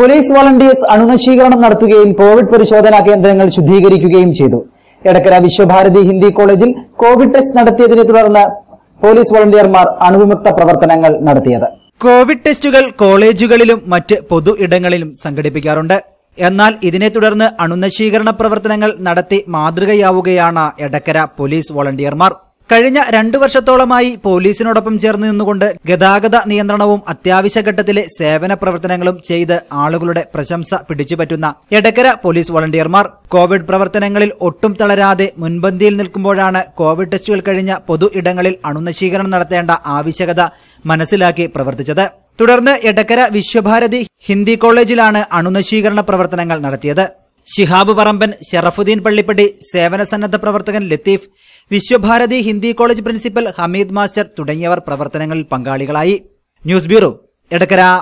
police volunteers അണുനശീകരണം നടത്തുകയും Covid പരിശോധനാ കേന്ദ്രങ്ങൾ ശുദ്ധീകരിക്കുകയും ചെയ്തു എടക്കര വിശ്വഭാരതി ഹിന്ദി കോളേജിൽ കോവിഡ് ടെസ്റ്റ് നടത്തിയതിനെ തുടർന്ന് പോലീസ് വോളണ്ടിയർമാർ അണുവിമുക്ത പ്രവർത്തനങ്ങൾ നടത്തിയത് കോവിഡ് ടെസ്റ്റുകൾ കോളേജുകളിലും മറ്റ് പൊതു ഇടങ്ങളിലും സംഘടിപ്പിക്കാറുണ്ട് എന്നാൽ ഇതിനെ തുടർന്ന് അണുനശീകരണ പ്രവർത്തനങ്ങൾ നടത്തി മാതൃകയാവുകയാണ് എടക്കര പോലീസ് വോളണ്ടിയർമാർ കഴിഞ്ഞ രണ്ടു വർഷത്തോളമായി പോലീസിനോടൊപ്പം ചേർന്ന് നിന്നുകൊണ്ട് ഗതാഗത നിയന്ത്രണവും അത്യാവശ്യഘട്ടത്തിലെ സേവന പ്രവർത്തനങ്ങളും ചെയ്ത് ആളുകളുടെ പ്രശംസ പിടിച്ചുപറ്റുന്ന എടക്കര പോലീസ് വോളണ്ടിയർമാർ കോവിഡ് പ്രവർത്തനങ്ങളിൽ ഒട്ടും തളരാതെ മുൻപന്തിയിൽ നിൽക്കുമ്പോഴാണ് കോവിഡ് ടെസ്റ്റുകൾ കഴിഞ്ഞ പൊതു ഇടങ്ങളിൽ അണുനശീകരണം നടത്തേണ്ട ആവശ്യകത മനസ്സിലാക്കി പ്രവർത്തിച്ചത് തുടർന്ന് എടക്കര വിശ്വഭാരതി ഹിന്ദി കോളേജിലാണ് അണുനശീകരണ പ്രവർത്തനങ്ങൾ നടത്തിയത് ഷിഹാബ് പറമ്പൻ ഷറഫുദ്ദീൻ പള്ളിപ്പടി സേവനസന്നദ്ധ പ്രവർത്തകൻ Latheef Vishwabharati Hindi college principal Hameed master തുടങ്ങിയവർ പ്രവർത്തനങ്ങളിൽ പങ്കാളികളായി ന്യൂസ് ബ്യൂറോ എടക്കര